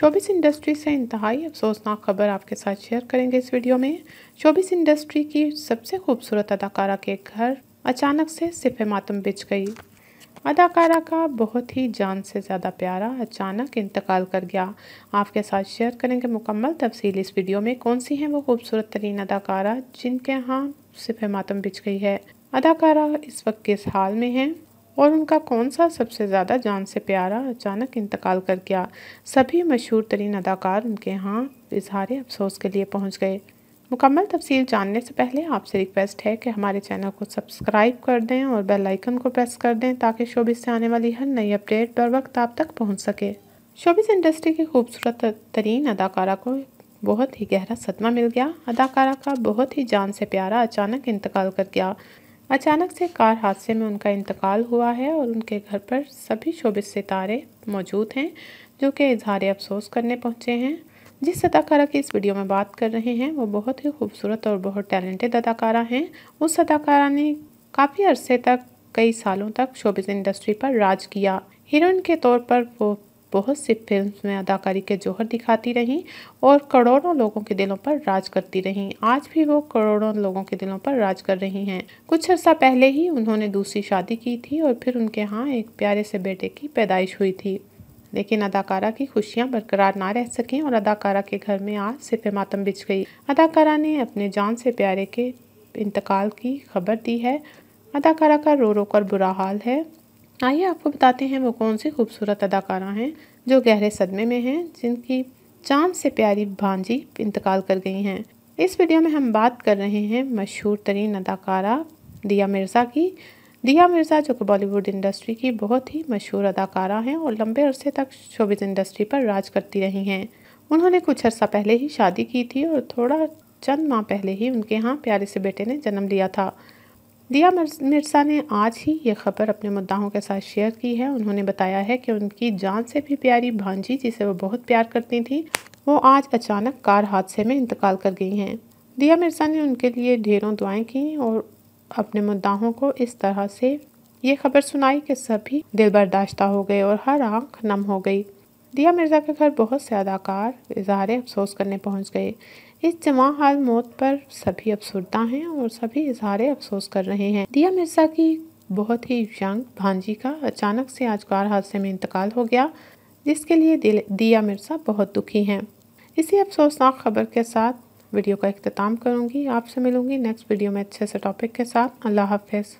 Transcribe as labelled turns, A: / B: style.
A: showbiz industry से इंतहाई अफसोसनाक खबर आपके साथ शेयर करेंगे इस वीडियो में शोबिस इंडस्ट्री की सबसे खूबसूरत अदाकारा के घर अचानक से सिफ मातम बिछ गई अदाकारा का बहुत ही जान से ज़्यादा प्यारा अचानक इंतकाल कर गया आपके साथ शेयर करेंगे मुकम्मल तफसील इस वीडियो में कौन सी हैं वो खूबसूरत तरीन अदाकारा जिनके यहाँ सिफ मातम बिछ गई है अदाकारा इस वक्त किस हाल में हैं और उनका कौन सा सबसे ज़्यादा जान से प्यारा अचानक इंतकाल कर गया सभी मशहूर तरीन अदाकार उनके यहाँ इजहार अफसोस के लिए पहुँच गए मुकम्मल तफसील जानने से पहले आपसे रिक्वेस्ट है कि हमारे चैनल को सब्सक्राइब कर दें और बेल आइकन को प्रेस कर दें ताकि शोबिस से आने वाली हर नई अपडेट पर वक्त आप तक पहुंच सके शोबिस इंडस्ट्री की खूबसूरत तरीन अदाकारा को बहुत ही गहरा सदमा मिल गया अदाकारा का बहुत ही जान से प्यारा अचानक इंतकाल कर गया अचानक से कार हादसे में उनका इंतकाल हुआ है और उनके घर पर सभी शोबिस सितारे मौजूद हैं जो कि इजहार अफसोस करने पहुँचे हैं जिस अदाकारा की इस वीडियो में बात कर रहे हैं वो बहुत ही खूबसूरत और बहुत टैलेंटेड अदाकारा हैं उस अदाकारा ने काफ़ी अरसे तक कई सालों तक शोबिस इंडस्ट्री पर राज किया हीरोइन के तौर पर वो बहुत सी फिल्म में अदाकारी के जौहर दिखाती रहीं और करोड़ों लोगों के दिलों पर राज करती रहीं आज भी वो करोड़ों लोगों के दिलों पर राज कर रही हैं कुछ अर्सा पहले ही उन्होंने दूसरी शादी की थी और फिर उनके यहाँ एक प्यारे से बेटे की पैदाइश हुई थी लेकिन अदाकारा की खुशियां बरकरार ना रह सकें और अदाकारा के घर में आज सिर्फ मातम बिछ गई अदाकारा ने अपने जान से प्यारे के इंतकाल की खबर दी है अदाकारा का रो रो कर बुरा हाल है आइए आपको बताते हैं वो कौन सी खूबसूरत अदाकारा हैं जो गहरे सदमे में हैं जिनकी चांद से प्यारी भांजी इंतकाल कर गई हैं इस वीडियो में हम बात कर रहे हैं मशहूर तरीन अदाकारा दिया मिर्ज़ा की दिया मिर्ज़ा जो कि बॉलीवुड इंडस्ट्री की बहुत ही मशहूर अदाकारा हैं और लंबे अरसे तक शोबिज़ इंडस्ट्री पर राज करती रही हैं उन्होंने कुछ अर्सा पहले ही शादी की थी और थोड़ा चंद माह पहले ही उनके यहाँ प्यारे से बेटे ने जन्म लिया था दिया मिर्ज़ा ने आज ही ये खबर अपने मुद्दाओं के साथ शेयर की है उन्होंने बताया है कि उनकी जान से भी प्यारी भांजी जिसे वो बहुत प्यार करती थी वो आज अचानक कार हादसे में इंतकाल कर गई हैं दिया मिर्ज़ा ने उनके लिए ढेरों दुआएं की और अपने मुद्दाओं को इस तरह से ये खबर सुनाई कि सभी दिल बर्दाश्त हो गए और हर आंख नम हो गई दिया मिर्ज़ा के घर बहुत से अदाकार इजहार अफसोस करने पहुंच गए इस जमा हाल मौत पर सभी अफसरदा हैं और सभी इजहारे अफसोस कर रहे हैं दिया मिर्ज़ा की बहुत ही यंग भांजी का अचानक से आज कार हादसे में इंतकाल हो गया जिसके लिए दिया मिर्ज़ा बहुत दुखी हैं इसी अफसोसनाक खबर के साथ वीडियो का अख्ताम करूँगी आपसे मिलूँगी नेक्स्ट वीडियो में अच्छे से टॉपिक के साथ अल्लाह हाफ